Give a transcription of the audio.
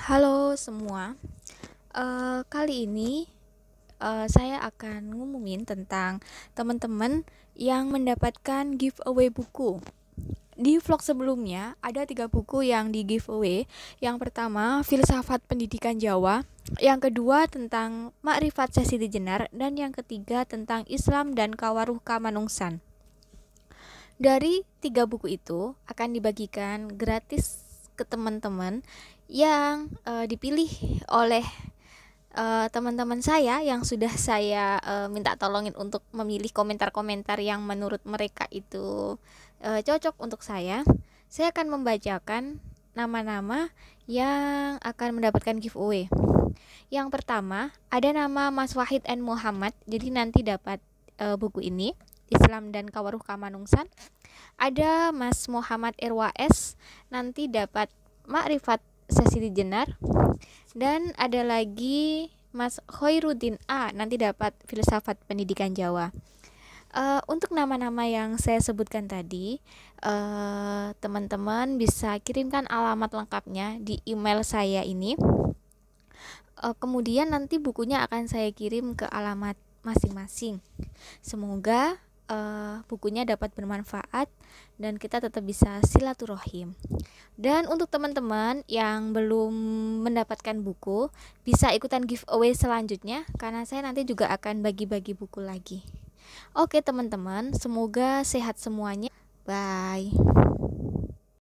Halo semua, uh, kali ini uh, saya akan ngumumin tentang teman-teman yang mendapatkan giveaway buku. Di vlog sebelumnya ada tiga buku yang di giveaway. Yang pertama filsafat pendidikan Jawa, yang kedua tentang makrifat sesi Jenar, dan yang ketiga tentang Islam dan kawaruh Manungsan. Dari tiga buku itu akan dibagikan gratis ke teman-teman yang uh, dipilih oleh uh, teman-teman saya yang sudah saya uh, minta tolongin untuk memilih komentar-komentar yang menurut mereka itu uh, cocok untuk saya. Saya akan membacakan nama-nama yang akan mendapatkan giveaway. Yang pertama, ada nama Mas Wahid N Muhammad. Jadi nanti dapat uh, buku ini, Islam dan Kawaruh Kamanungsan. Ada Mas Muhammad Irwa S, nanti dapat Makrifat sesi di Jenar dan ada lagi Mas Khairuddin A nanti dapat filsafat pendidikan Jawa. Uh, untuk nama-nama yang saya sebutkan tadi, eh, teman-teman uh, bisa kirimkan alamat lengkapnya di email saya ini. Uh, kemudian nanti bukunya akan saya kirim ke alamat masing-masing. Semoga uh, bukunya dapat bermanfaat dan kita tetap bisa silaturahim. Dan untuk teman-teman yang belum mendapatkan buku, bisa ikutan giveaway selanjutnya karena saya nanti juga akan bagi-bagi buku lagi. Oke, teman-teman, semoga sehat semuanya. Bye.